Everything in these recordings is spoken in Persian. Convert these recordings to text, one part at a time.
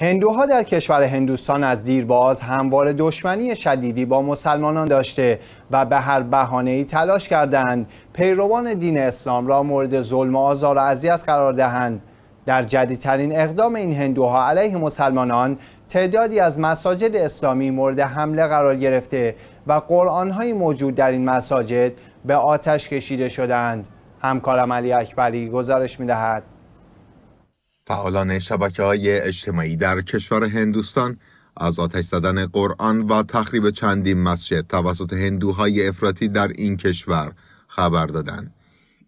هندوها در کشور هندوستان از دیرباز هموار دشمنی شدیدی با مسلمانان داشته و به هر ای تلاش کردند پیروان دین اسلام را مورد ظلم و آزار و اذیت قرار دهند در جدیدترین اقدام این هندوها علیه مسلمانان تعدادی از مساجد اسلامی مورد حمله قرار گرفته و قرآن‌های موجود در این مساجد به آتش کشیده شدند همکارم علی اکبری گزارش دهد. فعالان شبکه های اجتماعی در کشور هندوستان از آتش زدن قرآن و تخریب چندین مسجد توسط هندوهای افراطی در این کشور خبر دادند.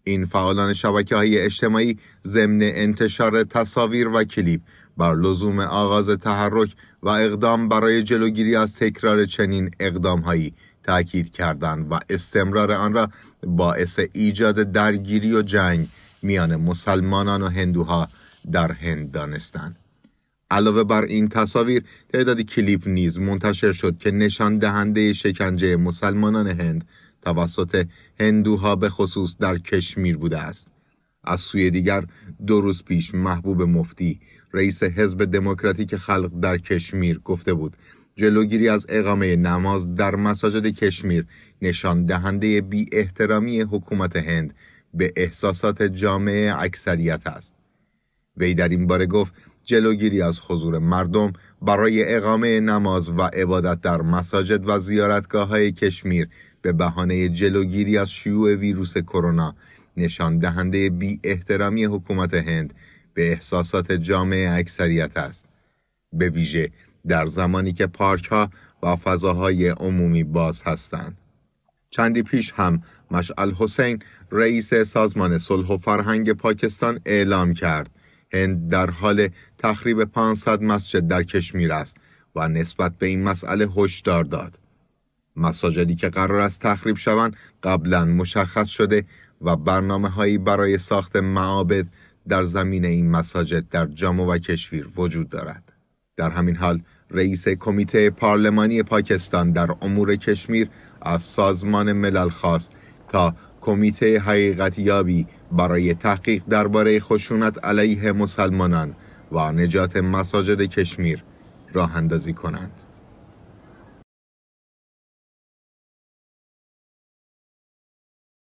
این فعالان شبکه های اجتماعی ضمن انتشار تصاویر و کلیپ بر لزوم آغاز تحرک و اقدام برای جلوگیری از تکرار چنین اقدامهایی تاکید کردند و استمرار آن را باعث ایجاد درگیری و جنگ میان مسلمانان و هندوها در هند دانستند. علاوه بر این تصاویر تعدادی کلیپ نیز منتشر شد که نشان دهنده شکنجه مسلمانان هند توسط هندوها به خصوص در کشمیر بوده است. از سوی دیگر دو روز پیش محبوب مفتی رئیس حزب دموکراتیک خلق در کشمیر گفته بود جلوگیری از اقامه نماز در مساجد کشمیر نشان دهنده بی احترامی حکومت هند به احساسات جامعه اکثریت است. وی در این باره گفت جلوگیری از حضور مردم برای اقامه نماز و عبادت در مساجد و زیارتگاه های کشمیر به بهانه جلوگیری از شیوع ویروس کرونا نشان دهنده بی احترامی حکومت هند به احساسات جامعه اکثریت است به ویژه در زمانی که پارک ها و فضاهای عمومی باز هستند چندی پیش هم مشعل حسین رئیس سازمان صلح و فرهنگ پاکستان اعلام کرد هند در حال تخریب 500 مسجد در کشمیر است و نسبت به این مسئله هشدار داد. مساجدی که قرار است تخریب شوند قبلا مشخص شده و برنامه هایی برای ساخت معابد در زمین این مساجد در جامو و کشمیر وجود دارد. در همین حال رئیس کمیته پارلمانی پاکستان در امور کشمیر از سازمان ملل خواست تا کمیته حقیقتیابی برای تحقیق درباره خشونت علیه مسلمانان و نجات مساجد کشمیر راه اندازی کنند.